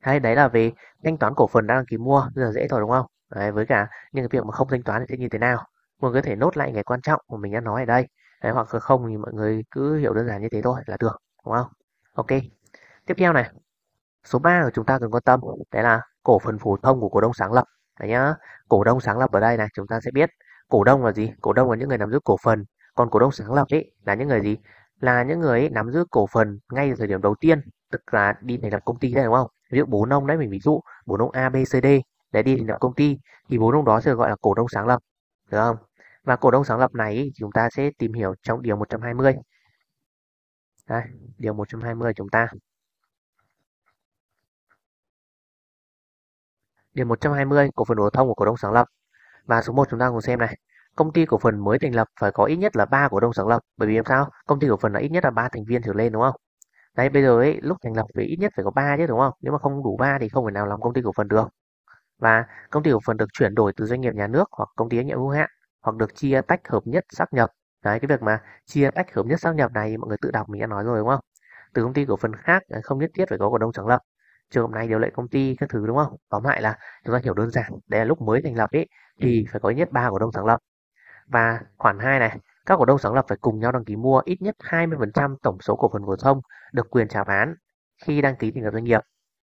Hay đấy là về thanh toán cổ phần đã đăng ký mua rất là dễ thôi đúng không? Đấy, với cả những cái việc mà không thanh toán thì sẽ như thế nào? Mọi người có thể nốt lại cái quan trọng mà mình đã nói ở đây. Đấy, hoặc là không thì mọi người cứ hiểu đơn giản như thế thôi là được, đúng không? Ok. Tiếp theo này, số 3 của chúng ta cần quan tâm đấy là cổ phần phổ thông của cổ đông sáng lập. Đấy nhá. Cổ đông sáng lập ở đây này chúng ta sẽ biết cổ đông là gì? Cổ đông là những người nắm giữ cổ phần, còn cổ đông sáng lập ấy là những người gì? Là những người ấy nắm giữ cổ phần ngay từ thời điểm đầu tiên, tức là đi thành lập công ty đấy đúng không? ví dụ bốn ông đấy mình ví dụ bốn ông A B C D để đi thành lập công ty thì bốn ông đó sẽ gọi là cổ đông sáng lập được không và cổ đông sáng lập này ý, chúng ta sẽ tìm hiểu trong điều 120 đây, điều 120 chúng ta Điều 120 cổ phần phổ thông của cổ đông sáng lập. Và số 1 chúng ta cùng xem này. Công ty cổ phần mới thành lập phải có ít nhất là 3 cổ đông sáng lập. Bởi vì làm sao? Công ty cổ phần là ít nhất là 3 thành viên trở lên đúng không? đấy bây giờ ấy lúc thành lập phải ít nhất phải có ba chứ đúng không nếu mà không đủ ba thì không thể nào làm công ty cổ phần được và công ty cổ phần được chuyển đổi từ doanh nghiệp nhà nước hoặc công ty trách nhiệm hữu hạn hoặc được chia tách hợp nhất xác nhập đấy cái việc mà chia tách hợp nhất xác nhập này mọi người tự đọc mình đã nói rồi đúng không từ công ty cổ phần khác à, không nhất thiết phải có cổ đông sáng lập trường hợp này điều lệ công ty các thứ đúng không tóm lại là chúng ta hiểu đơn giản đây là lúc mới thành lập ấy thì ừ. phải có nhất ba cổ đông sáng lập và khoản 2 này các cổ đông sáng lập phải cùng nhau đăng ký mua ít nhất 20% tổng số cổ phần phổ thông được quyền chào bán khi đăng ký thành lập doanh nghiệp.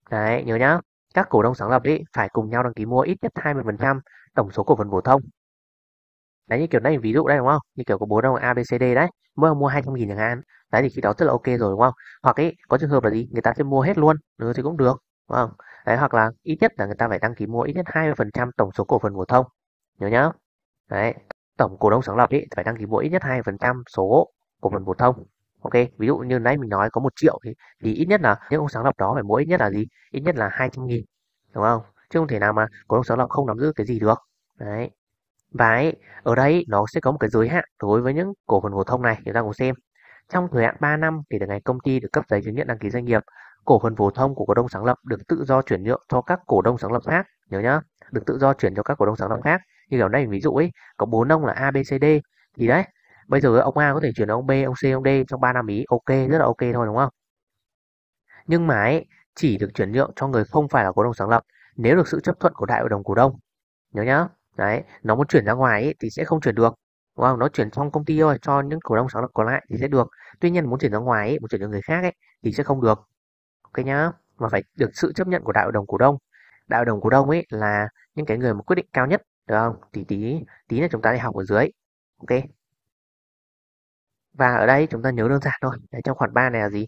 Đấy, nhớ nhá. Các cổ đông sáng lập ấy phải cùng nhau đăng ký mua ít nhất 20% tổng số cổ phần phổ thông. Đấy như kiểu đây ví dụ đây đúng không? Như kiểu có bốn ông ABCD đấy, mỗi ông mua 200 000 chẳng hạn. Đấy thì khi đó rất là ok rồi đúng không? Hoặc ấy có trường hợp là gì? Người ta sẽ mua hết luôn, nữa ừ, thì cũng được, đúng không? Đấy hoặc là ít nhất là người ta phải đăng ký mua ít nhất 20% tổng số cổ phần phổ thông. Nhớ nhá. Đấy, tổng cổ đông sáng lập ấy phải đăng ký mỗi ít nhất 2% số cổ phần phổ thông. Ok, ví dụ như nãy mình nói có một triệu thì, thì ít nhất là những ông sáng lập đó phải mỗi ít nhất là gì? Ít nhất là 200 nghìn, đúng không? Chứ không thể nào mà cổ đông sáng lập không nắm giữ cái gì được. Đấy. Và ấy, ở đây nó sẽ có một cái giới hạn đối với những cổ phần phổ thông này, chúng ta cùng xem. Trong thời hạn 3 năm kể từ ngày công ty được cấp giấy chứng nhận đăng ký doanh nghiệp, cổ phần phổ thông của cổ đông sáng lập được tự do chuyển nhượng cho các cổ đông sáng lập khác, nhớ nhá, được tự do chuyển cho các cổ đông sáng lập khác như kiểu đây ví dụ ấy có bốn ông là a b c d thì đấy bây giờ ông a có thể chuyển ông b ông c ông d trong ba năm ý ok rất là ok thôi đúng không nhưng mà ấy, chỉ được chuyển nhượng cho người không phải là cổ đông sáng lập nếu được sự chấp thuận của đại hội đồng cổ đông nhớ nhá đấy nó muốn chuyển ra ngoài ấy, thì sẽ không chuyển được đúng không nó chuyển trong công ty thôi cho những cổ đông sáng lập còn lại thì sẽ được tuy nhiên muốn chuyển ra ngoài ấy, muốn chuyển cho người khác ấy, thì sẽ không được ok nhá mà phải được sự chấp nhận của đại hội đồng cổ đông đại hội đồng cổ đông ấy là những cái người mà quyết định cao nhất được không thì tí tí là chúng ta đi học ở dưới ok và ở đây chúng ta nhớ đơn giản thôi đấy, trong khoản 3 này là gì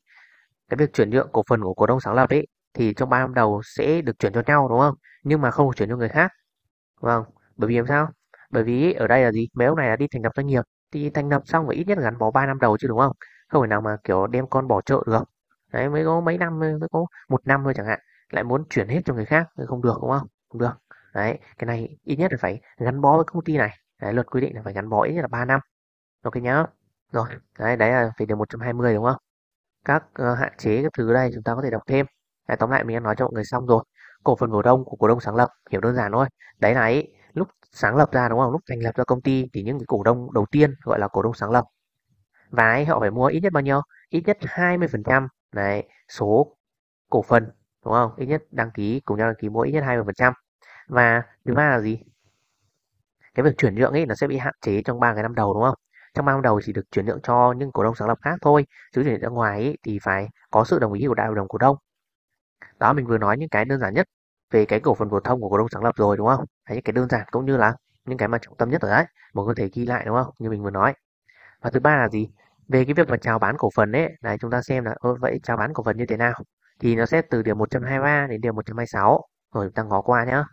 cái việc chuyển nhượng cổ phần của cổ đông sáng lập ấy thì trong ba năm đầu sẽ được chuyển cho nhau đúng không nhưng mà không chuyển cho người khác đúng vâng. không bởi vì làm sao bởi vì ở đây là gì mấy ông này là đi thành lập doanh nghiệp thì thành lập xong phải ít nhất gắn bó 3 năm đầu chứ đúng không không phải nào mà kiểu đem con bỏ chợ được đấy mới có mấy năm mới có một năm thôi chẳng hạn lại muốn chuyển hết cho người khác thì không được đúng không không được đấy cái này ít nhất là phải gắn bó với công ty này đấy, luật quy định là phải gắn bó ít nhất là 3 năm ok nhá rồi đấy đấy là về điều 120 đúng không các uh, hạn chế các thứ đây chúng ta có thể đọc thêm đấy, tóm lại mình đã nói cho mọi người xong rồi cổ phần cổ đông của cổ đông sáng lập hiểu đơn giản thôi đấy là ý, lúc sáng lập ra đúng không lúc thành lập ra công ty thì những cái cổ đông đầu tiên gọi là cổ đông sáng lập và ấy, họ phải mua ít nhất bao nhiêu ít nhất 20% này số cổ phần đúng không ít nhất đăng ký cùng nhau đăng ký mua ít nhất 20% và thứ ba là gì cái việc chuyển nhượng ấy nó sẽ bị hạn chế trong ba cái năm đầu đúng không trong ba năm đầu chỉ được chuyển nhượng cho những cổ đông sáng lập khác thôi chứ chuyển ra ngoài ấy, thì phải có sự đồng ý của đại hội đồng cổ đông đó mình vừa nói những cái đơn giản nhất về cái cổ phần phổ thông của cổ đông sáng lập rồi đúng không hay những cái đơn giản cũng như là những cái mà trọng tâm nhất ở đấy mọi có thể ghi lại đúng không như mình vừa nói và thứ ba là gì về cái việc mà chào bán cổ phần ấy này chúng ta xem là ô, vậy chào bán cổ phần như thế nào thì nó sẽ từ điều 123 đến điều 126 rồi chúng ta ngó qua nhá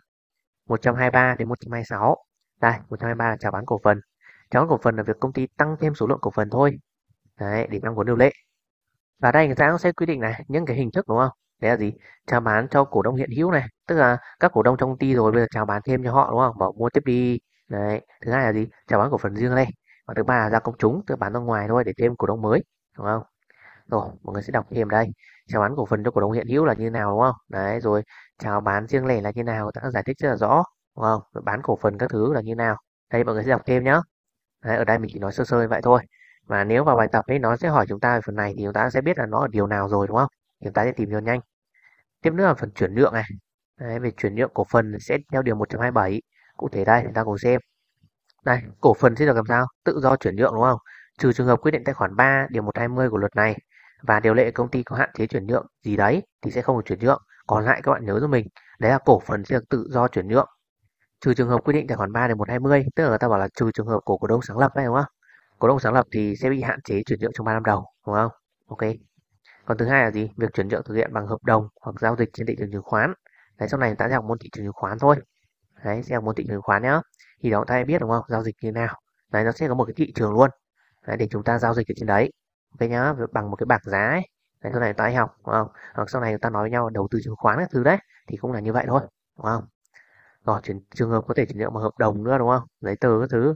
123 đến 126. Đây, 123 là chào bán cổ phần. Chào bán cổ phần là việc công ty tăng thêm số lượng cổ phần thôi. Đấy, để tăng vốn điều lệ. Và đây người ta cũng sẽ quy định này những cái hình thức đúng không? Đấy là gì? Chào bán cho cổ đông hiện hữu này, tức là các cổ đông trong công ty rồi bây giờ chào bán thêm cho họ đúng không? Bảo mua tiếp đi. Đấy, thứ hai là gì? Chào bán cổ phần riêng đây. Và thứ ba là ra công chúng, tức bán ra ngoài thôi để thêm cổ đông mới, đúng không? Rồi, mọi người sẽ đọc thêm đây. Chào bán cổ phần cho cổ đông hiện hữu là như nào đúng không? Đấy, rồi chào bán riêng lẻ là như nào đã giải thích rất là rõ đúng không bán cổ phần các thứ là như nào đây mọi người sẽ đọc thêm nhé đấy, ở đây mình chỉ nói sơ sơ như vậy thôi và nếu vào bài tập ấy nó sẽ hỏi chúng ta về phần này thì chúng ta sẽ biết là nó ở điều nào rồi đúng không chúng ta sẽ tìm cho nhanh tiếp nữa là phần chuyển nhượng này đấy, về chuyển nhượng cổ phần sẽ theo điều 127 cụ thể đây chúng ta cùng xem đây cổ phần sẽ được làm sao tự do chuyển nhượng đúng không trừ trường hợp quyết định tại khoản 3 điều 120 của luật này và điều lệ công ty có hạn chế chuyển nhượng gì đấy thì sẽ không được chuyển nhượng còn lại các bạn nhớ giúp mình, đấy là cổ phần sẽ được tự do chuyển nhượng. Trừ trường hợp quy định tài khoản 3 đến 120, tức là người ta bảo là trừ trường hợp của cổ đông sáng lập đấy đúng không? Cổ đông sáng lập thì sẽ bị hạn chế chuyển nhượng trong 3 năm đầu, đúng không? Ok. Còn thứ hai là gì? Việc chuyển nhượng thực hiện bằng hợp đồng hoặc giao dịch trên thị trường chứng khoán. Đấy sau này chúng ta sẽ học môn thị trường chứng khoán thôi. Đấy sẽ học môn thị trường chứng khoán nhá. Thì đó ta biết đúng không? Giao dịch như nào. Đấy nó sẽ có một cái thị trường luôn. Đấy để chúng ta giao dịch ở trên đấy. Ok nhá, bằng một cái bảng giá ấy cái này ta học đúng không hoặc sau này người ta nói với nhau đầu tư chứng khoán các thứ đấy thì cũng là như vậy thôi đúng không rồi chuyển, trường hợp có thể chuyển nhượng bằng hợp đồng nữa đúng không giấy tờ các thứ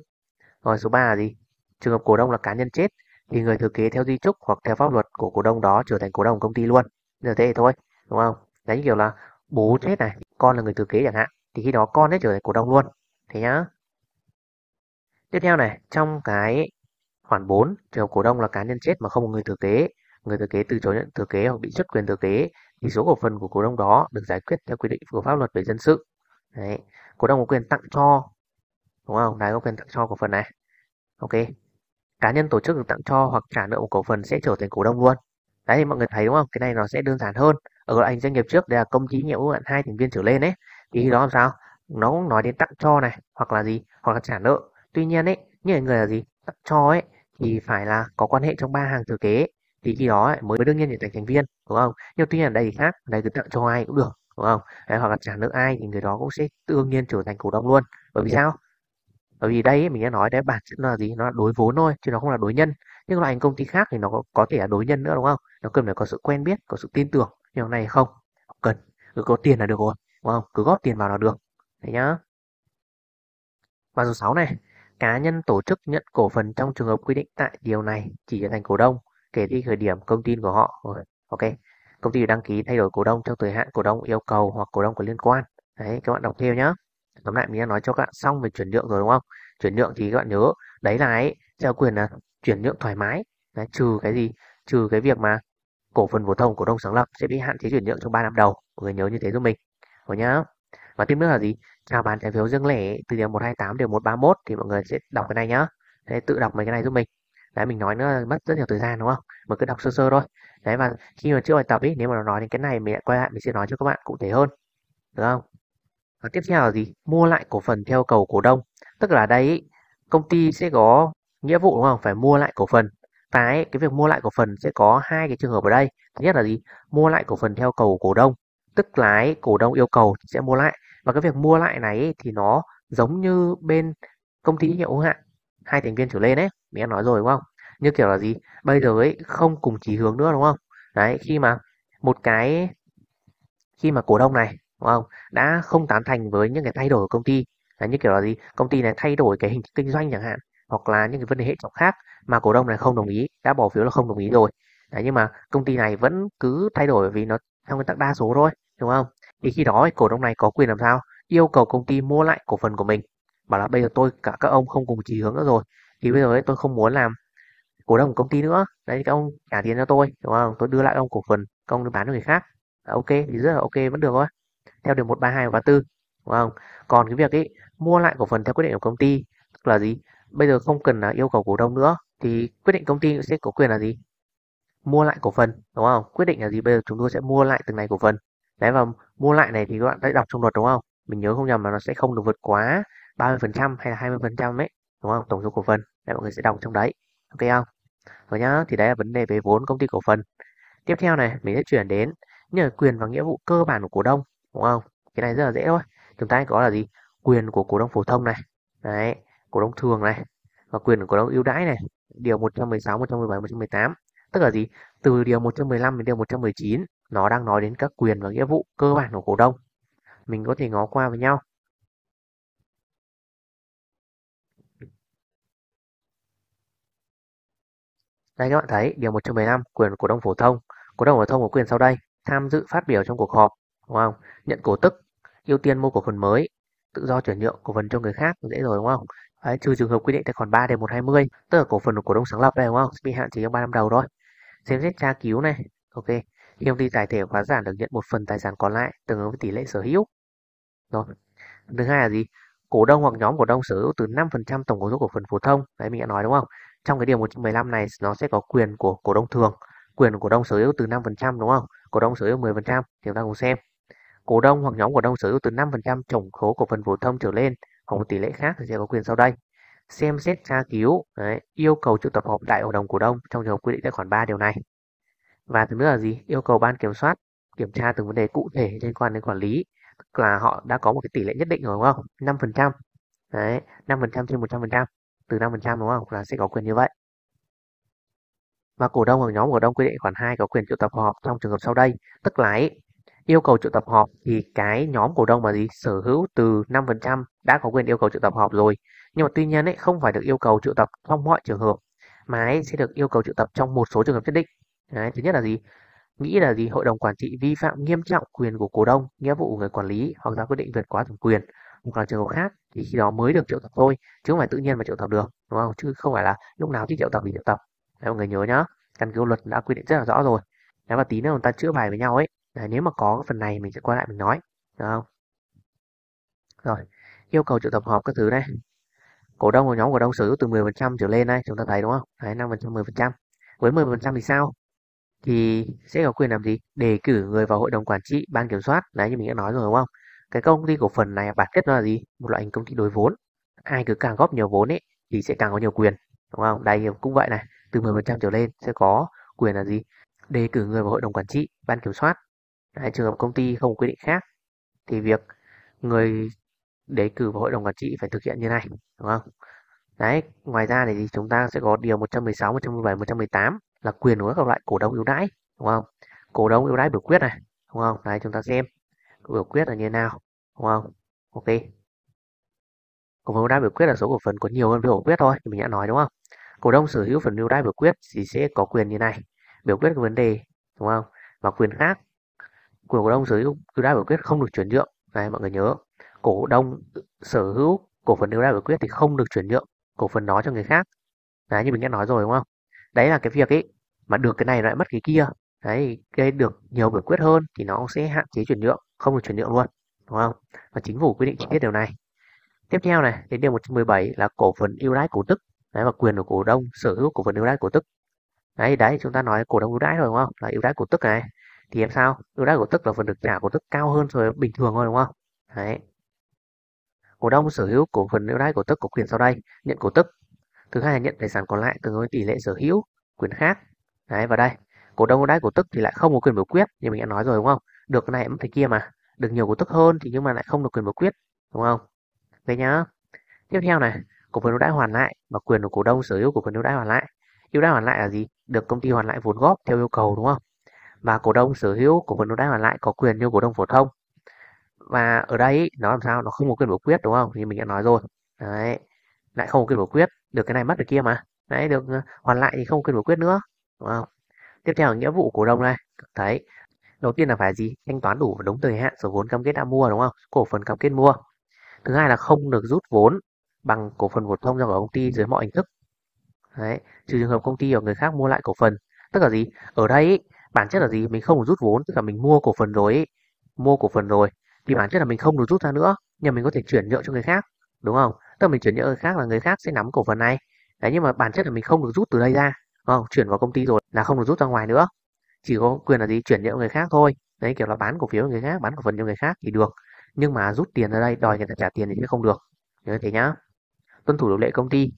rồi số 3 là gì trường hợp cổ đông là cá nhân chết thì người thừa kế theo di trúc hoặc theo pháp luật của cổ đông đó trở thành cổ đông công ty luôn giờ thế thôi đúng không đấy kiểu là bố chết này con là người thừa kế chẳng hạn thì khi đó con sẽ trở thành cổ đông luôn thế nhá tiếp theo này trong cái khoản 4 trường hợp cổ đông là cá nhân chết mà không có người thừa kế người thừa kế từ chối nhận thừa kế hoặc bị xuất quyền thừa kế thì số cổ phần của cổ đông đó được giải quyết theo quy định của pháp luật về dân sự đấy cổ đông có quyền tặng cho đúng không này có quyền tặng cho cổ phần này ok cá nhân tổ chức được tặng cho hoặc trả nợ một cổ phần sẽ trở thành cổ đông luôn đấy mọi người thấy đúng không cái này nó sẽ đơn giản hơn ở loại doanh nghiệp trước đây là công chí nhiệm vụ hạn hai thành viên trở lên ấy thì khi đó làm sao nó cũng nói đến tặng cho này hoặc là gì hoặc là trả nợ tuy nhiên ấy những người là gì tặng cho ấy thì phải là có quan hệ trong ba hàng thừa kế thì khi đó ấy, mới đương nhiên trở thành thành viên đúng không nhưng tuy nhiên ở đây thì khác ở đây cứ tặng cho ai cũng được đúng không đấy, hoặc là trả nợ ai thì người đó cũng sẽ đương nhiên trở thành cổ đông luôn bởi vì sao bởi vì đây ấy, mình đã nói đấy bản chất là gì nó là đối vốn thôi chứ nó không là đối nhân nhưng loại hình công ty khác thì nó có, có thể là đối nhân nữa đúng không nó cần phải có sự quen biết có sự tin tưởng nhưng này không không cần cứ có tiền là được rồi đúng không cứ góp tiền vào là được thế nhá và số 6 này cá nhân tổ chức nhận cổ phần trong trường hợp quy định tại điều này chỉ trở thành cổ đông kể từ thời điểm công ty của họ rồi ok công ty đăng ký thay đổi cổ đông theo thời hạn cổ đông yêu cầu hoặc cổ đông có liên quan đấy các bạn đọc theo nhá tóm lại mình đã nói cho các bạn xong về chuyển nhượng rồi đúng không chuyển nhượng thì các bạn nhớ đấy là ấy theo quyền là chuyển nhượng thoải mái đấy, trừ cái gì trừ cái việc mà cổ phần phổ thông cổ đông sáng lập sẽ bị hạn chế chuyển nhượng trong 3 năm đầu mọi người nhớ như thế giúp mình rồi nhá và tiếp nữa là gì chào bán trái phiếu riêng lẻ từ điều 128 điều 131 thì mọi người sẽ đọc cái này nhá Thế tự đọc mấy cái này giúp mình đấy mình nói nữa mất rất nhiều thời gian đúng không mà cứ đọc sơ sơ thôi đấy và khi mà chưa bài tập ý nếu mà nó nói đến cái này mình lại quay lại mình sẽ nói cho các bạn cụ thể hơn được không và tiếp theo là gì mua lại cổ phần theo cầu cổ đông tức là đây ý, công ty sẽ có nghĩa vụ đúng không phải mua lại cổ phần và ấy, cái việc mua lại cổ phần sẽ có hai cái trường hợp ở đây thứ nhất là gì mua lại cổ phần theo cầu cổ đông tức là ấy, cổ đông yêu cầu thì sẽ mua lại và cái việc mua lại này ấy, thì nó giống như bên công ty hữu hạn hai thành viên trở lên ấy mẹ đã nói rồi đúng không như kiểu là gì bây giờ ấy không cùng chỉ hướng nữa đúng không đấy khi mà một cái khi mà cổ đông này đúng không đã không tán thành với những cái thay đổi của công ty là như kiểu là gì công ty này thay đổi cái hình thức kinh doanh chẳng hạn hoặc là những cái vấn đề hệ trọng khác mà cổ đông này không đồng ý đã bỏ phiếu là không đồng ý rồi đấy, nhưng mà công ty này vẫn cứ thay đổi vì nó theo nguyên tắc đa số thôi đúng không thì khi đó cổ đông này có quyền làm sao yêu cầu công ty mua lại cổ phần của mình bảo là bây giờ tôi cả các ông không cùng chỉ hướng nữa rồi thì bây giờ ấy, tôi không muốn làm cổ đông của công ty nữa đấy các ông trả tiền cho tôi đúng không tôi đưa lại ông cổ phần các ông bán cho người khác à, ok thì rất là ok vẫn được thôi theo điều 132 và 4 đúng không còn cái việc ấy mua lại cổ phần theo quyết định của công ty tức là gì bây giờ không cần là yêu cầu cổ đông nữa thì quyết định công ty sẽ có quyền là gì mua lại cổ phần đúng không quyết định là gì bây giờ chúng tôi sẽ mua lại từng này cổ phần đấy và mua lại này thì các bạn đã đọc trong luật đúng không mình nhớ không nhầm là nó sẽ không được vượt quá 30% hay là 20% ấy đúng không tổng số cổ phần để mọi người sẽ đọc trong đấy ok không rồi nhá thì đấy là vấn đề về vốn công ty cổ phần tiếp theo này mình sẽ chuyển đến những quyền và nghĩa vụ cơ bản của cổ đông đúng không cái này rất là dễ thôi chúng ta có là gì quyền của cổ đông phổ thông này đấy cổ đông thường này và quyền của cổ đông ưu đãi này điều 116 117 118 tức là gì từ điều 115 đến điều 119 nó đang nói đến các quyền và nghĩa vụ cơ bản của cổ đông mình có thể ngó qua với nhau đây các bạn thấy điều 115 quyền cổ đông phổ thông. Cổ đông phổ thông có quyền sau đây: tham dự phát biểu trong cuộc họp, đúng không? Nhận cổ tức, ưu tiên mua cổ phần mới, tự do chuyển nhượng cổ phần cho người khác dễ rồi đúng không? Đấy, trừ trường hợp quy định tại khoản 3 điều 120, tức là cổ phần của cổ đông sáng lập đây đúng không? bị hạn chế trong 3 năm đầu thôi. Xem xét tra cứu này. Ok. công ty giải thể hóa giản được nhận một phần tài sản còn lại tương ứng với tỷ lệ sở hữu. Rồi. Thứ hai là gì? Cổ đông hoặc nhóm cổ đông sở hữu từ 5% tổng cổ số cổ phần phổ thông. Đấy mình đã nói đúng không? trong cái điều 115 này nó sẽ có quyền của cổ đông thường quyền cổ đông sở hữu từ 5% đúng không cổ đông sở hữu 10% thì chúng ta cùng xem cổ đông hoặc nhóm cổ đông sở hữu từ 5% tổng số cổ phần phổ thông trở lên hoặc một tỷ lệ khác thì sẽ có quyền sau đây xem xét tra cứu đấy, yêu cầu triệu tập họp đại hội đồng cổ đông trong trường hợp quy định tại khoản 3 điều này và thứ nữa là gì yêu cầu ban kiểm soát kiểm tra từng vấn đề cụ thể liên quan đến quản lý là họ đã có một cái tỷ lệ nhất định rồi đúng không 5% đấy 5% trên 100% từ 5% đúng không là sẽ có quyền như vậy và cổ đông hoặc nhóm cổ đông quy định khoản 2 có quyền triệu tập họp trong trường hợp sau đây tức là ý, yêu cầu triệu tập họp thì cái nhóm cổ đông mà gì sở hữu từ 5% đã có quyền yêu cầu triệu tập họp rồi nhưng mà tuy nhiên ấy không phải được yêu cầu triệu tập trong mọi trường hợp mà ấy sẽ được yêu cầu triệu tập trong một số trường hợp nhất định Đấy, thứ nhất là gì nghĩ là gì hội đồng quản trị vi phạm nghiêm trọng quyền của cổ đông nghĩa vụ của người quản lý hoặc ra quyết định vượt quá thẩm quyền hoặc là trường hợp khác thì khi đó mới được triệu tập thôi chứ không phải tự nhiên mà triệu tập được đúng không chứ không phải là lúc nào thích triệu tập thì triệu tập đấy, mọi người nhớ nhá căn cứ luật đã quy định rất là rõ rồi nếu mà tí nữa chúng ta chữa bài với nhau ấy đấy, nếu mà có phần này mình sẽ quay lại mình nói đúng không rồi yêu cầu triệu tập họp các thứ này cổ đông của nhóm cổ đông sở hữu từ 10% trở lên đây chúng ta thấy đúng không đấy 5% 10% với 10% thì sao thì sẽ có quyền làm gì đề cử người vào hội đồng quản trị ban kiểm soát đấy như mình đã nói rồi đúng không cái công ty cổ phần này bản chất nó là gì một loại hình công ty đối vốn ai cứ càng góp nhiều vốn ấy thì sẽ càng có nhiều quyền đúng không đây cũng vậy này từ 10% trở lên sẽ có quyền là gì đề cử người vào hội đồng quản trị ban kiểm soát Đấy, trường hợp công ty không quy định khác thì việc người đề cử vào hội đồng quản trị phải thực hiện như này đúng không đấy ngoài ra thì chúng ta sẽ có điều 116 117 118 là quyền của các loại cổ đông ưu đãi đúng không cổ đông ưu đãi biểu quyết này đúng không đấy chúng ta xem biểu quyết là như nào đúng không ok cổ phần ưu đãi biểu quyết là số cổ phần có nhiều hơn biểu quyết thôi thì mình đã nói đúng không cổ đông sở hữu phần ưu đãi biểu quyết thì sẽ có quyền như này biểu quyết cái vấn đề đúng không và quyền khác của cổ đông sở hữu ưu đãi biểu quyết không được chuyển nhượng này mọi người nhớ cổ đông sở hữu cổ phần ưu đãi biểu quyết thì không được chuyển nhượng cổ phần đó cho người khác đấy như mình đã nói rồi đúng không đấy là cái việc ấy mà được cái này lại mất cái kia đấy cái được nhiều biểu quyết hơn thì nó sẽ hạn chế chuyển nhượng không được chuyển nhượng luôn đúng không và chính phủ quy định chi tiết điều này tiếp theo này đến điều 117 là cổ phần ưu đãi cổ tức đấy và quyền của cổ đông sở hữu cổ phần ưu đãi cổ tức đấy đấy chúng ta nói cổ đông ưu đãi rồi đúng không là ưu đãi cổ tức này thì em sao ưu đãi cổ tức là phần được trả cổ tức cao hơn so với bình thường thôi đúng không đấy cổ đông sở hữu cổ phần ưu đãi cổ tức có quyền sau đây nhận cổ tức thứ hai là nhận tài sản còn lại tương với tỷ lệ sở hữu quyền khác đấy và đây cổ đông ưu đãi cổ tức thì lại không có quyền biểu quyết như mình đã nói rồi đúng không được cái này em thấy kia mà được nhiều cổ tức hơn thì nhưng mà lại không được quyền biểu quyết đúng không thế nhá tiếp theo này cổ phần ưu đãi hoàn lại và quyền của cổ đông sở hữu cổ phần ưu đãi hoàn lại ưu đãi hoàn lại là gì được công ty hoàn lại vốn góp theo yêu cầu đúng không và cổ đông sở hữu cổ phần ưu đãi hoàn lại có quyền như cổ đông phổ thông và ở đây nó làm sao nó không có quyền biểu quyết đúng không thì mình đã nói rồi đấy lại không có quyền biểu quyết được cái này mất được kia mà đấy được ờ, hoàn lại thì không có quyền biểu quyết nữa đúng không tiếp theo là nghĩa vụ cổ đông này thấy đầu tiên là phải gì thanh toán đủ và đúng thời hạn số vốn cam kết đã mua đúng không cổ phần cam kết mua thứ hai là không được rút vốn bằng cổ phần phổ thông ra khỏi công ty dưới mọi hình thức đấy trừ trường hợp công ty hoặc người khác mua lại cổ phần tức là gì ở đây ý, bản chất là gì mình không được rút vốn tức là mình mua cổ phần rồi ý. mua cổ phần rồi thì bản chất là mình không được rút ra nữa nhưng mình có thể chuyển nhượng cho người khác đúng không tức là mình chuyển nhượng người khác là người khác sẽ nắm cổ phần này đấy nhưng mà bản chất là mình không được rút từ đây ra không chuyển vào công ty rồi là không được rút ra ngoài nữa chỉ có quyền là gì chuyển nhượng người khác thôi đấy kiểu là bán cổ phiếu người khác bán cổ phần cho người khác thì được nhưng mà rút tiền ra đây đòi người ta trả tiền thì sẽ không được nhớ thế nhá tuân thủ điều lệ công ty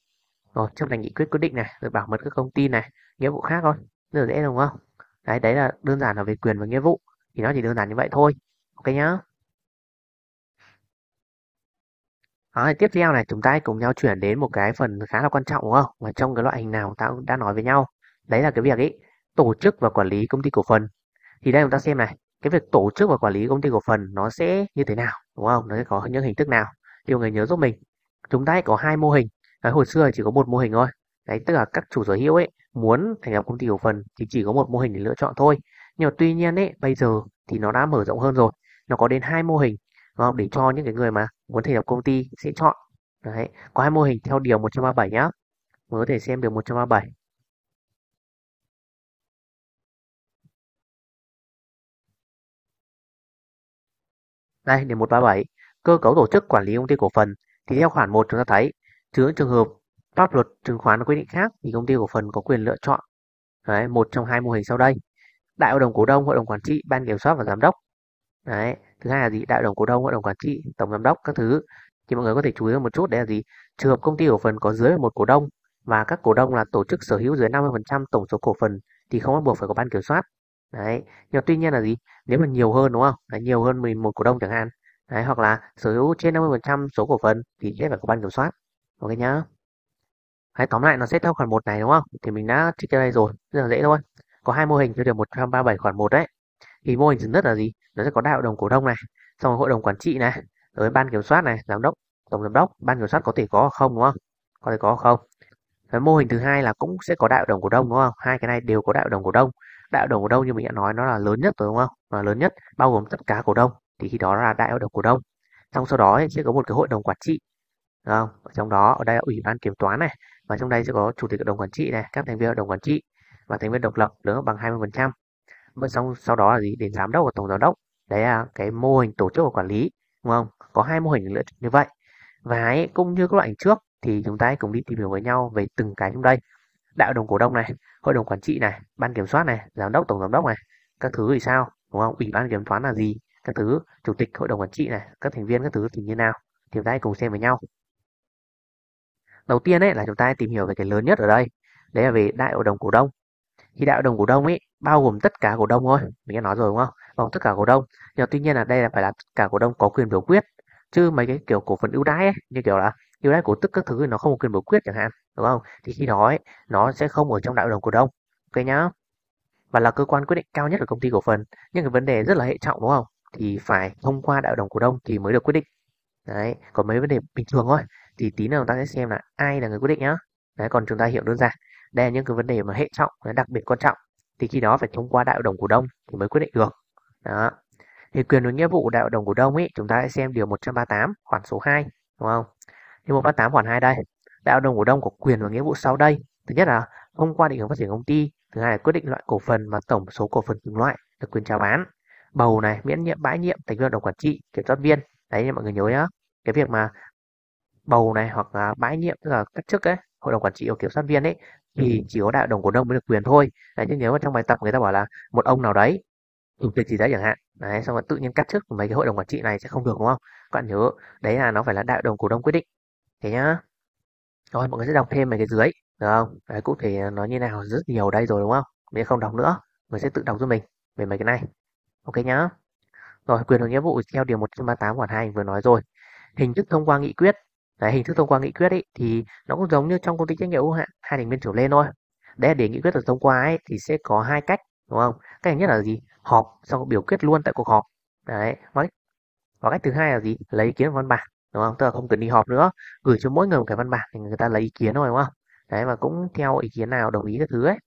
rồi chấp hành nghị quyết quyết định này rồi bảo mật các công ty này nghĩa vụ khác thôi rất dễ đúng không đấy đấy là đơn giản là về quyền và nghĩa vụ thì nó chỉ đơn giản như vậy thôi ok nhá đó, thì tiếp theo này chúng ta cùng nhau chuyển đến một cái phần khá là quan trọng đúng không mà trong cái loại hình nào ta cũng đã nói với nhau đấy là cái việc ấy tổ chức và quản lý công ty cổ phần thì đây chúng ta xem này cái việc tổ chức và quản lý công ty cổ phần nó sẽ như thế nào đúng không nó sẽ có những hình thức nào thì mọi người nhớ giúp mình chúng ta có hai mô hình Đấy, hồi xưa chỉ có một mô hình thôi Đấy, tức là các chủ sở hữu ấy muốn thành lập công ty cổ phần thì chỉ có một mô hình để lựa chọn thôi nhưng mà tuy nhiên ấy bây giờ thì nó đã mở rộng hơn rồi nó có đến hai mô hình đúng không? để cho những cái người mà muốn thành lập công ty sẽ chọn Đấy, có hai mô hình theo điều 137 nhá mới có thể xem điều 137 Đây, điều 137, cơ cấu tổ chức quản lý công ty cổ phần thì theo khoản 1 chúng ta thấy chứa trường hợp pháp luật chứng khoán quy định khác thì công ty cổ phần có quyền lựa chọn Đấy, một trong hai mô hình sau đây. Đại hội đồng cổ đông, hội đồng quản trị, ban kiểm soát và giám đốc. Đấy, thứ hai là gì? Đại hội đồng cổ đông, hội đồng quản trị, tổng giám đốc các thứ. Thì mọi người có thể chú ý một chút đấy là gì? Trường hợp công ty cổ phần có dưới một cổ đông và các cổ đông là tổ chức sở hữu dưới 50% tổng số cổ phần thì không bắt buộc phải có ban kiểm soát đấy nhưng tuy nhiên là gì nếu mà nhiều hơn đúng không đấy, nhiều hơn 11 cổ đông chẳng hạn đấy hoặc là sở hữu trên 50% số cổ phần thì sẽ phải có ban kiểm soát ok nhá Đấy, tóm lại nó sẽ theo khoản một này đúng không? Thì mình đã trích ra đây rồi, rất là dễ thôi. Có hai mô hình theo điều 137 khoản một đấy. Thì mô hình thứ nhất là gì? Nó sẽ có đại hội đồng cổ đông này, xong hội đồng quản trị này, rồi ban kiểm soát này, giám đốc, tổng giám đốc, ban kiểm soát có thể có không đúng không? Có thể có không? Cái mô hình thứ hai là cũng sẽ có đại hội đồng cổ đông đúng không? Hai cái này đều có đại hội đồng cổ đông, đại hội đồng cổ đông như mình đã nói nó là lớn nhất rồi đúng không và lớn nhất bao gồm tất cả cổ đông thì khi đó là đại hội đồng cổ đông xong sau đó ấy, sẽ có một cái hội đồng quản trị đúng không ở trong đó ở đây là ủy ban kiểm toán này và trong đây sẽ có chủ tịch hội đồng quản trị này các thành viên hội đồng quản trị và thành viên độc lập lớn bằng 20 phần trăm và xong sau đó là gì đến giám đốc và tổng giám đốc đấy là cái mô hình tổ chức và quản lý đúng không có hai mô hình lựa chọn như vậy và ấy, cũng như các loại hình trước thì chúng ta hãy cùng đi tìm hiểu với nhau về từng cái trong đây đại đồng cổ đông này hội đồng quản trị này ban kiểm soát này giám đốc tổng giám đốc này các thứ thì sao đúng không ủy ban kiểm toán là gì các thứ chủ tịch hội đồng quản trị này các thành viên các thứ thì như nào thì chúng ta hãy cùng xem với nhau đầu tiên ấy là chúng ta hãy tìm hiểu về cái lớn nhất ở đây đấy là về đại hội đồng cổ đông thì đại hội đồng cổ đông ấy bao gồm tất cả cổ đông thôi mình đã nói rồi đúng không bao gồm tất cả cổ đông nhưng tuy nhiên là đây là phải là tất cả cổ đông có quyền biểu quyết chứ mấy cái kiểu cổ phần ưu đãi ấy, như kiểu là điều đáy cổ tức các thứ nó không có quyền biểu quyết chẳng hạn đúng không thì khi đó ấy, nó sẽ không ở trong đại hội đồng cổ đông ok nhá và là cơ quan quyết định cao nhất của công ty cổ phần nhưng cái vấn đề rất là hệ trọng đúng không thì phải thông qua đại hội đồng cổ đông thì mới được quyết định đấy còn mấy vấn đề bình thường thôi thì tí nào ta sẽ xem là ai là người quyết định nhá đấy còn chúng ta hiểu đơn giản đây là những cái vấn đề mà hệ trọng đặc biệt quan trọng thì khi đó phải thông qua đại hội đồng cổ đông thì mới quyết định được đó thì quyền và nghĩa vụ đại hội đồng cổ đông ấy chúng ta sẽ xem điều 138 khoản số 2 đúng không Điều 138 khoản 2 đây. Đạo đồng cổ đông có quyền và nghĩa vụ sau đây. Thứ nhất là thông qua định hướng phát triển công ty, thứ hai là quyết định loại cổ phần và tổng số cổ phần từng loại được quyền chào bán. Bầu này, miễn nhiệm bãi nhiệm thành viên hội đồng quản trị, kiểm soát viên. Đấy mọi người nhớ nhá. Cái việc mà bầu này hoặc là bãi nhiệm tức là các chức ấy, hội đồng quản trị hoặc kiểm soát viên ấy thì chỉ có đại đồng cổ đông mới được quyền thôi. Đấy, nhưng nếu mà trong bài tập người ta bảo là một ông nào đấy chủ tịch gì đấy chẳng hạn đấy xong rồi tự nhiên cắt chức mấy cái hội đồng quản trị này sẽ không được đúng không các bạn nhớ đấy là nó phải là đại đồng cổ đông quyết định thế nhá rồi mọi người sẽ đọc thêm về cái dưới được không đấy cụ thể nó như nào rất nhiều đây rồi đúng không mình không đọc nữa mình sẽ tự đọc giúp mình về mấy cái này ok nhá rồi quyền và nghĩa vụ theo điều 138 khoản 2 vừa nói rồi hình thức thông qua nghị quyết đấy, hình thức thông qua nghị quyết ấy thì nó cũng giống như trong công ty trách nhiệm hữu hạn hai thành viên trở lên thôi đấy để nghị quyết được thông qua ấy thì sẽ có hai cách đúng không cách thứ nhất là gì họp xong biểu quyết luôn tại cuộc họp đấy và cách thứ hai là gì lấy ý kiến văn bản đúng không tức là không cần đi họp nữa gửi cho mỗi người một cái văn bản thì người ta lấy ý kiến thôi đúng không đấy và cũng theo ý kiến nào đồng ý cái thứ ấy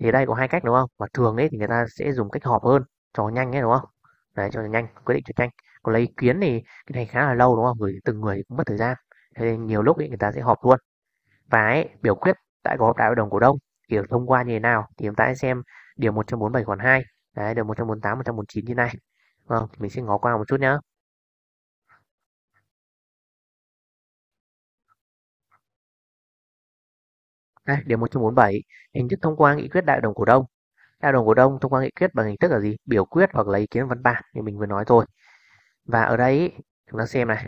thì đây có hai cách đúng không mà thường ấy thì người ta sẽ dùng cách họp hơn cho nhanh ấy đúng không đấy cho nhanh quyết định cho nhanh còn lấy ý kiến thì cái này khá là lâu đúng không gửi từng người cũng mất thời gian thế nhiều lúc ấy người ta sẽ họp luôn và ấy, biểu quyết tại cuộc họp đại hội đồng cổ đông kiểu thông qua như thế nào thì chúng ta sẽ xem điều 147 khoản 2 đấy điều 148 149 như này vâng mình sẽ ngó qua một chút nhá Đây, điều 147, hình thức thông qua nghị quyết đại đồng cổ đông. Đại đồng cổ đông thông qua nghị quyết bằng hình thức là gì? Biểu quyết hoặc lấy ý kiến văn bản như mình vừa nói thôi Và ở đây chúng ta xem này.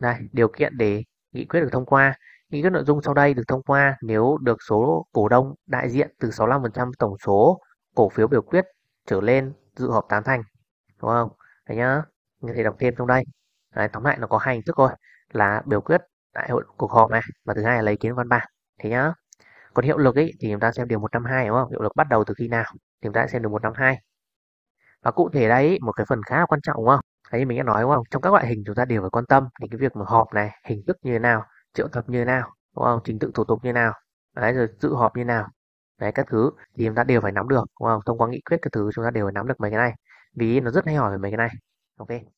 đây điều kiện để nghị quyết được thông qua. Nghị quyết nội dung sau đây được thông qua nếu được số cổ đông đại diện từ 65% tổng số cổ phiếu biểu quyết trở lên dự họp tán thành. Đúng không? Đấy nhá. Người thấy đọc thêm trong đây. Đấy, tóm lại nó có hai hình thức thôi là biểu quyết đại hội cuộc họp này và thứ hai là lấy ý kiến văn bản. Thế nhá còn hiệu lực ấy thì chúng ta xem điều 152 đúng không hiệu lực bắt đầu từ khi nào thì chúng ta xem điều 152 và cụ thể đây một cái phần khá là quan trọng đúng không đấy mình đã nói đúng không trong các loại hình chúng ta đều phải quan tâm đến cái việc mà họp này hình thức như thế nào triệu tập như thế nào đúng không trình tự thủ tục như thế nào đấy rồi dự họp như thế nào đấy các thứ thì chúng ta đều phải nắm được đúng không thông qua nghị quyết các thứ chúng ta đều phải nắm được mấy cái này vì nó rất hay hỏi về mấy cái này ok